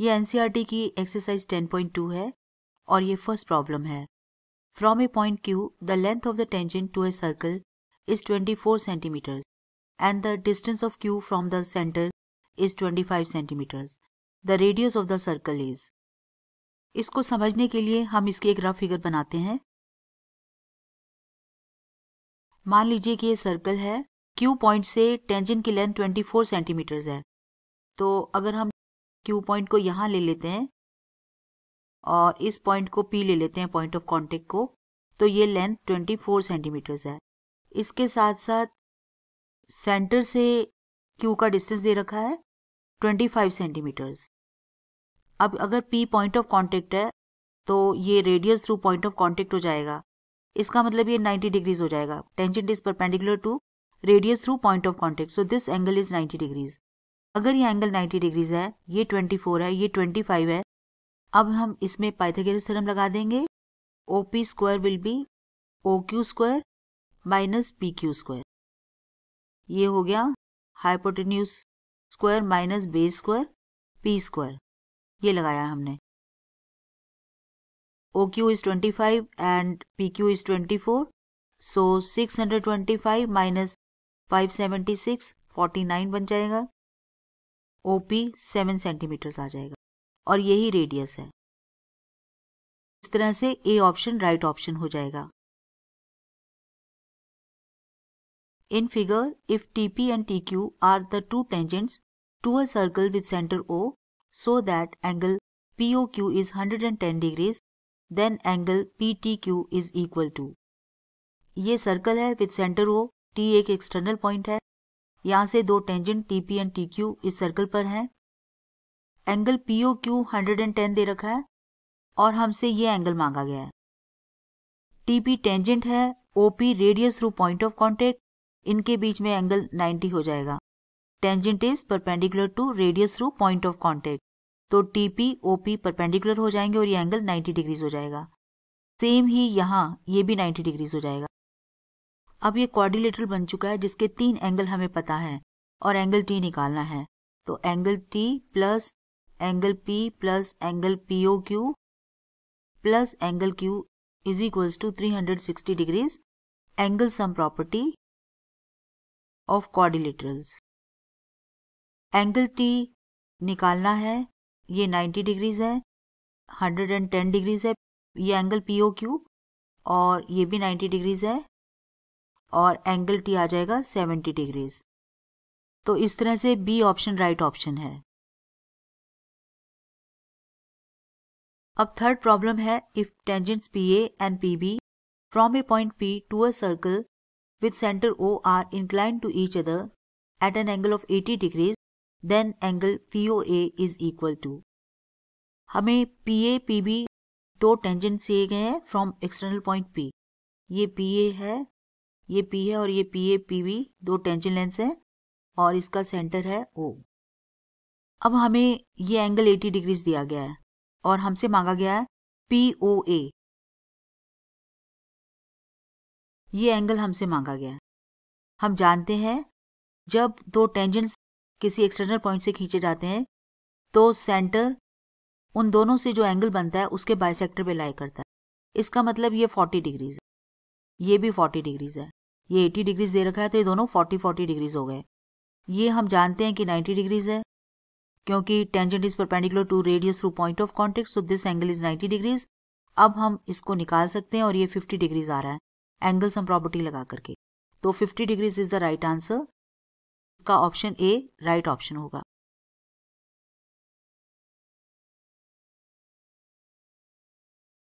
ये NCERT e की exercise 10.2 है और ये फर्स्ट प्रॉब्लम है from A point Q the length of the tangent to a circle is 24 centimetres and the distance of Q from the centre is 25 centimetres the radius of the circle is इसको समझने के लिए हम इसकी एक rough figure बनाते हैं मान लीजिए कि ये सर्कल है क्यू पॉइंट से टेंजेंट की लेंथ 24 सेंटीमीटर्स है तो अगर हम क्यू पॉइंट को यहाँ ले लेते हैं और इस पॉइंट को पी ले लेते हैं पॉइंट ऑफ कॉन्टेक्ट को तो ये लेंथ 24 सेंटीमीटर्स है इसके साथ साथ सेंटर से क्यू का डिस्टेंस दे रखा है 25 सेंटीमीटर्स अब अगर पी पॉइंट ऑफ कॉन्टेक्ट है तो ये radius through point of contact हो जाएगा इसका मतलब ये 90 डिग्रीज हो जाएगा tangent is perpendicular to radius through point of contact so this angle is 90 degrees अगर ये एंगल 90 डिग्रीज है ये 24 है ये 25 है अब हम इसमें पाइथागोरस थ्योरम लगा देंगे O P square will be O Q square minus P Q square ये हो गया hypotenuse square minus base square P square ये लगाया हमने O Q is twenty five and P Q is twenty four so six hundred twenty five minus five seventy six forty nine बन जाएगा O P seven centimetres आ जाएगा और यही radius है इस तरह से ए ऑप्शन राइट ऑप्शन हो जाएगा in figure if T P and T Q are the two tangents to a circle with centre O so that angle is hundred and ten degrees then angle P T Q is equal to ये circle है with centre O T एक external point है यहाँ से दो tangent T P and T Q इस circle पर हैं angle P O Q hundred and ten दे रखा है और हमसे ये एंगल मांगा गया है टी पी टेंजेंट है O P radius through point of contact इनके बीच में एंगल नाइन्टी हो जाएगा tangent is perpendicular to radius through point of contact तो T P O P perpendicular हो जाएंगे और ये एंगल नाइन्टी डिग्रीज हो जाएगा सेम ही यहाँ ये भी नाइन्टी डिग्रीज हो जाएगा अब ये क्वाड्रिलेटरल बन चुका है जिसके तीन एंगल हमें पता है और एंगल टी निकालना है तो angle T plus angle P plus angle P O Q plus angle Q is equals to three hundred sixty degrees angle sum property of quadrilaterals angle T निकालना है ये 90 डिग्रीज है 110 डिग्रीज है ये angle P O Q और ये भी 90 degrees है और एंगल टी आ जाएगा 70 डिग्रीज तो इस तरह से बी ऑप्शन राइट ऑप्शन है अब थर्ड प्रॉब्लम है if tangents P A and P B from A point P to a circle O R inclined to each other at an angle of eighty degrees 80 angle P O A is equal to हमें P A P B दो tangent दिए गए हैं from external point P ये P A है ये P है और ये पी ए पी वी दो टेंशन लेंस हैं और इसका सेंटर है ओ अब हमें ये एंगल 80 डिग्रीज दिया गया है और हमसे मांगा गया है पी ओ ए ये एंगल हमसे मांगा गया है हम जानते हैं जब दो टेंजेंट्स किसी एक्सटर्नल पॉइंट से खींचे जाते हैं तो सेंटर उन दोनों से जो एंगल बनता है उसके बाइसेक्टर पे लाई करता है इसका मतलब ये 40 डिग्रीज है ये भी 40 डिग्रीज है ये 80 डिग्रीज दे रखा है तो ये दोनों 40 40 डिग्रीज हो गए ये हम जानते हैं कि 90 डिग्रीज है क्योंकि tangent is perpendicular to radius through point of contact so this angle is 90 degrees अब हम इसको निकाल सकते हैं और ये 50 डिग्रीज आ रहा है एंगल्स हम प्रॉपर्टी लगा करके तो 50 degrees is the right answer इसका ऑप्शन ए राइट ऑप्शन होगा